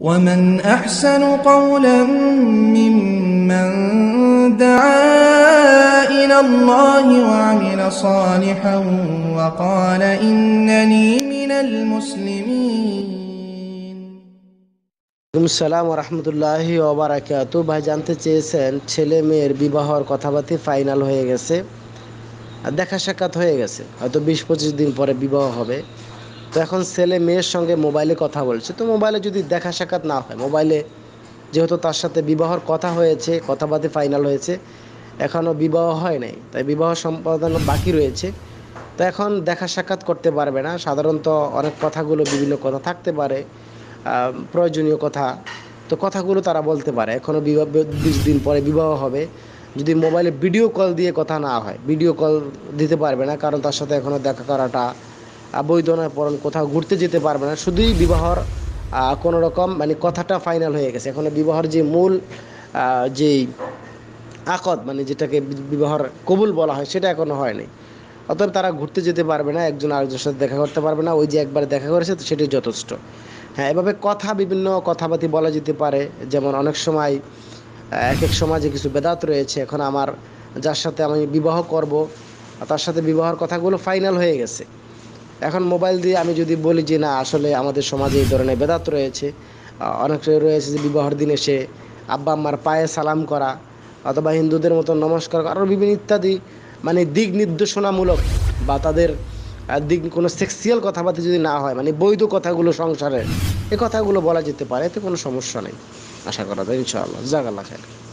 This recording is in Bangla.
ومن أحسن قولا ممن دعا إلى الله وعمل صالحا وقال إنني من المسلمين সালাম রহমতুল্লাহ ওবারাকাত ভাই জানতে চেয়েছেন ছেলে মেয়ের বিবাহর কথাবার্তি ফাইনাল হয়ে গেছে দেখা সাক্ষাৎ হয়ে গেছে হয়তো বিশ পঁচিশ দিন পরে বিবাহ হবে তো এখন ছেলে মেয়ের সঙ্গে মোবাইলে কথা বলছে তো মোবাইলে যদি দেখা সাক্ষাৎ না হয় মোবাইলে যেহেতু তার সাথে বিবাহর কথা হয়েছে কথাবার্তা ফাইনাল হয়েছে এখনও বিবাহ হয় নাই তাই বিবাহ সম্পাদন বাকি রয়েছে তো এখন দেখা সাক্ষাৎ করতে পারবে না সাধারণত অনেক কথাগুলো বিভিন্ন কথা থাকতে পারে প্রয়োজনীয় কথা তো কথাগুলো তারা বলতে পারে এখনও বিবাহ বিশ দিন পরে বিবাহ হবে যদি মোবাইলে ভিডিও কল দিয়ে কথা না হয় ভিডিও কল দিতে পারবে না কারণ তার সাথে এখনও দেখা করাটা বৈধ নয় পরণ কোথাও ঘুরতে যেতে পারবে না শুধুই বিবাহর কোনো রকম মানে কথাটা ফাইনাল হয়ে গেছে এখন বিবাহর যে মূল যেই আকদ মানে যেটাকে বিবাহর কবুল বলা হয় সেটা এখনও হয়নি অতএব তারা ঘুরতে যেতে পারবে না একজন আরেকজনের সাথে দেখা করতে পারবে না ওই যে একবার দেখা করেছে তো সেটাই যথেষ্ট হ্যাঁ এভাবে কথা বিভিন্ন কথাবাতি বলা যেতে পারে যেমন অনেক সময় এক এক সমাজে কিছু বেদাত রয়েছে এখন আমার যার সাথে আমি বিবাহ করব তার সাথে বিবাহের কথাগুলো ফাইনাল হয়ে গেছে এখন মোবাইল দিয়ে আমি যদি বলি যে না আসলে আমাদের সমাজে এই ধরনের বেদাত রয়েছে অনেক রয়েছে যে বিবাহর দিন এসে আব্বা আম্মার পায়ে সালাম করা অথবা হিন্দুদের মতো নমস্কার আরও বিভিন্ন ইত্যাদি মানে দিক নির্দেশনামূলক বা তাদের দিক কোনো সেক্সিয়াল কথাবার্তা যদি না হয় মানে বৈধ কথাগুলো সংসারের এ কথাগুলো বলা যেতে পারে এতে কোনো সমস্যা নেই আশা করা যায় ইনশাআল্লাহ জাগাল্লা খায়